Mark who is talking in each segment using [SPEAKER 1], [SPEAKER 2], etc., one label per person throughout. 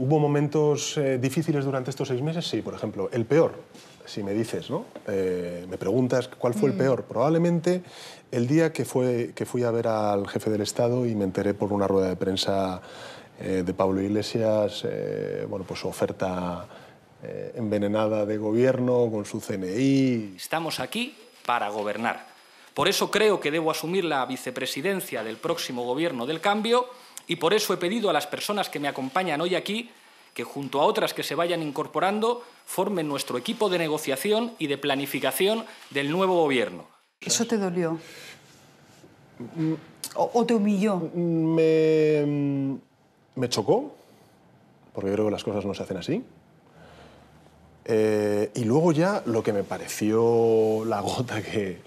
[SPEAKER 1] ¿Hubo momentos eh, difíciles durante estos seis meses? Sí, por ejemplo, el peor, si me dices, ¿no? Eh, me preguntas cuál fue el mm. peor. Probablemente el día que, fue, que fui a ver al jefe del Estado y me enteré por una rueda de prensa eh, de Pablo Iglesias, bueno, pues su oferta envenenada de gobierno con
[SPEAKER 2] su CNI. Estamos aquí para gobernar. Por eso creo que debo asumir la vicepresidencia del próximo gobierno del cambio y por eso he pedido a las personas que me acompañan hoy aquí que junto a otras que se vayan incorporando formen nuestro equipo de negociación y de planificación del nuevo gobierno.
[SPEAKER 1] ¿Eso te dolió? ¿O, te humilló? Me, me chocó, porque yo creo que las cosas no se hacen así. Eh, y luego ya lo que me pareció la gota que,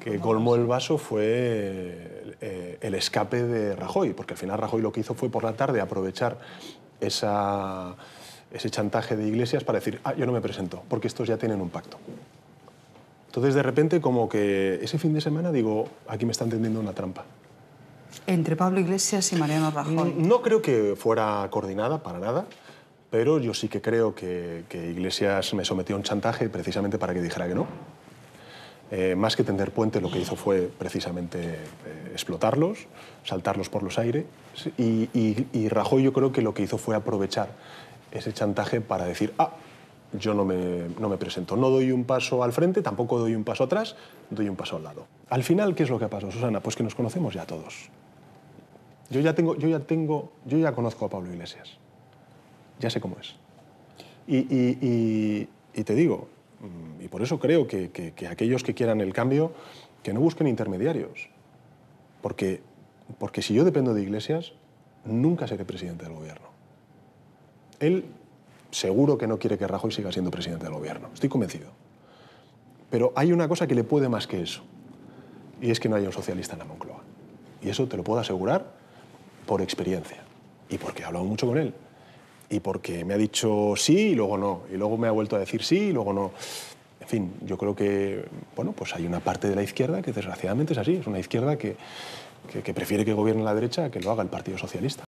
[SPEAKER 1] que colmó el vaso fue el escape de Rajoy, porque al final Rajoy lo que hizo fue por la tarde aprovechar esa, ese chantaje de Iglesias para decir, ah, yo no me presento, porque estos ya tienen un pacto. Entonces, de repente, como que ese fin de semana digo, aquí me están tendiendo una trampa. ¿Entre Pablo Iglesias y Mariano Rajoy? Mm, no, creo que fuera coordinada para nada, pero yo sí que creo que, que Iglesias me sometió a un chantaje precisamente para que dijera que no. Eh, más que tender puente, lo que hizo fue precisamente eh, explotarlos, saltarlos por los aires. Y, Rajoy yo creo que lo que hizo fue aprovechar ese chantaje para decir, ah, yo no me, presento, no doy un paso al frente, tampoco doy un paso atrás, doy un paso al lado. Al final, ¿qué es lo que ha pasado, Susana? Pues que nos conocemos ya todos. Yo ya tengo, yo ya tengo, yo ya conozco a Pablo Iglesias. Ya sé cómo es. y te digo, Mm, y por eso creo que, aquellos que quieran el cambio, que no busquen intermediarios. Porque, porque si yo dependo de Iglesias, nunca seré presidente del gobierno. Él seguro que no quiere que Rajoy siga siendo presidente del gobierno, estoy convencido. Pero hay una cosa que le puede más que eso, y es que no haya un socialista en la Moncloa. Y eso te lo puedo asegurar por experiencia y porque he hablado mucho con él y porque me ha dicho sí y luego no, y luego me ha vuelto a decir sí y luego no. En fin, yo creo que bueno, pues hay una parte de la izquierda que desgraciadamente es así, es una izquierda que, que, prefiere que gobierne la derecha a que lo haga el Partido Socialista.